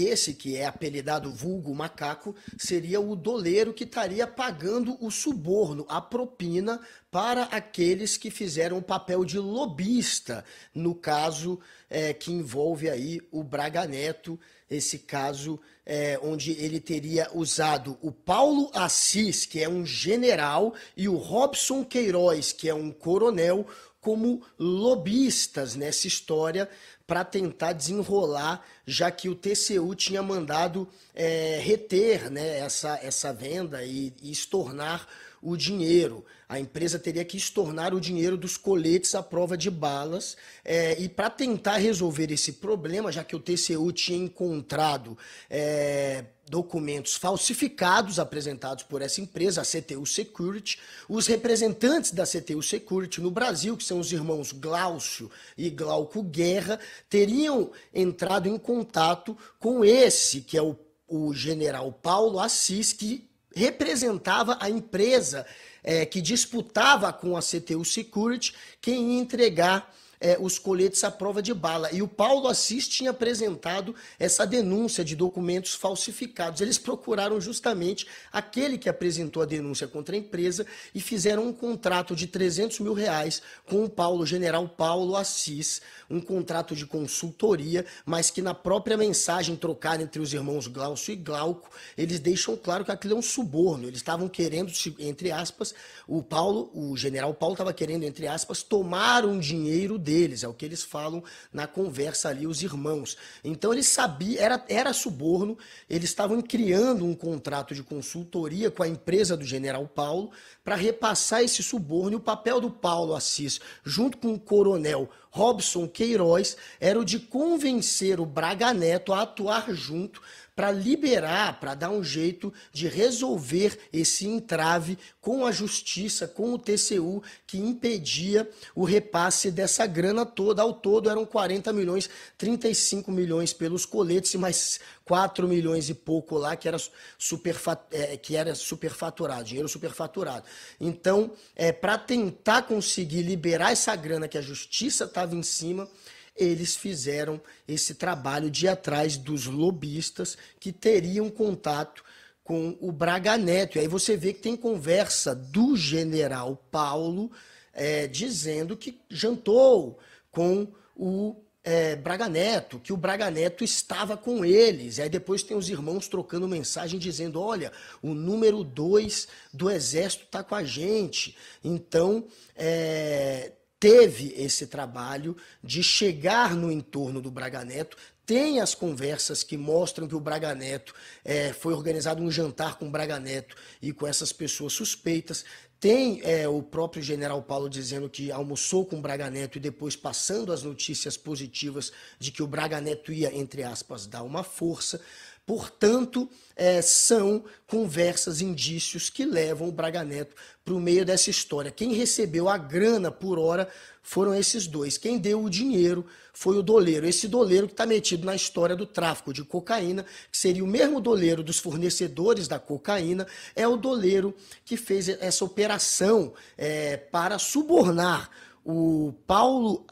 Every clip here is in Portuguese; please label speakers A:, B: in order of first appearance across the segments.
A: Esse que é apelidado vulgo macaco seria o doleiro que estaria pagando o suborno, a propina para aqueles que fizeram o papel de lobista, no caso é, que envolve aí o Braga Neto, esse caso é, onde ele teria usado o Paulo Assis, que é um general, e o Robson Queiroz, que é um coronel, como lobistas nessa história para tentar desenrolar, já que o TCU tinha mandado é, reter né, essa, essa venda e, e estornar o dinheiro. A empresa teria que estornar o dinheiro dos coletes à prova de balas. É, e para tentar resolver esse problema, já que o TCU tinha encontrado. É, documentos falsificados apresentados por essa empresa, a CTU Security. Os representantes da CTU Security no Brasil, que são os irmãos Glaucio e Glauco Guerra, teriam entrado em contato com esse, que é o, o general Paulo Assis, que representava a empresa é, que disputava com a CTU Security quem ia entregar é, os coletes à prova de bala. E o Paulo Assis tinha apresentado essa denúncia de documentos falsificados. Eles procuraram justamente aquele que apresentou a denúncia contra a empresa e fizeram um contrato de 300 mil reais com o Paulo, general Paulo Assis, um contrato de consultoria, mas que na própria mensagem trocada entre os irmãos Glaucio e Glauco, eles deixam claro que aquilo é um suborno. Eles estavam querendo, entre aspas, o Paulo, o general Paulo estava querendo, entre aspas, tomar um dinheiro deles, é o que eles falam na conversa ali, os irmãos. Então eles sabiam, era, era suborno, eles estavam criando um contrato de consultoria com a empresa do general Paulo para repassar esse suborno e o papel do Paulo Assis, junto com o coronel Robson Queiroz era o de convencer o Braga Neto a atuar junto para liberar, para dar um jeito de resolver esse entrave com a justiça, com o TCU, que impedia o repasse dessa grana toda. Ao todo eram 40 milhões, 35 milhões pelos coletes e mais 4 milhões e pouco lá que era, superfat, é, que era superfaturado, dinheiro superfaturado. Então, é, para tentar conseguir liberar essa grana que a justiça está estava em cima, eles fizeram esse trabalho de ir atrás dos lobistas que teriam contato com o Braga Neto. E aí você vê que tem conversa do general Paulo é, dizendo que jantou com o é, Braga Neto, que o Braga Neto estava com eles. E aí depois tem os irmãos trocando mensagem dizendo: olha, o número dois do exército está com a gente. Então, é, teve esse trabalho de chegar no entorno do Braga Neto, tem as conversas que mostram que o Braga Neto é, foi organizado um jantar com o Braga Neto e com essas pessoas suspeitas. Tem é, o próprio general Paulo dizendo que almoçou com o Braga Neto e depois passando as notícias positivas de que o Braga Neto ia, entre aspas, dar uma força. Portanto, é, são conversas, indícios que levam o Braga Neto para o meio dessa história. Quem recebeu a grana por hora foram esses dois. Quem deu o dinheiro foi o doleiro. Esse doleiro que está metido na história do tráfico de cocaína, que seria o mesmo doleiro dos fornecedores da cocaína, é o doleiro que fez essa operação é, para subornar o Paulo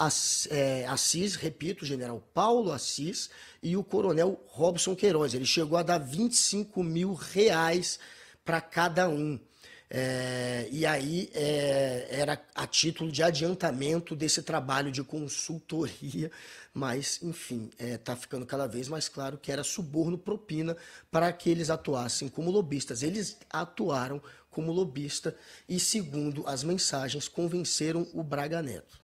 A: é, Assis, repito, general Paulo Assis e o coronel Robson Queiroz. Ele chegou a dar 25 mil reais para cada um. É, e aí é, era a título de adiantamento desse trabalho de consultoria, mas, enfim, está é, tá ficando cada vez mais claro que era suborno propina para que eles atuassem como lobistas. Eles atuaram como lobista e, segundo as mensagens, convenceram o Braga Neto.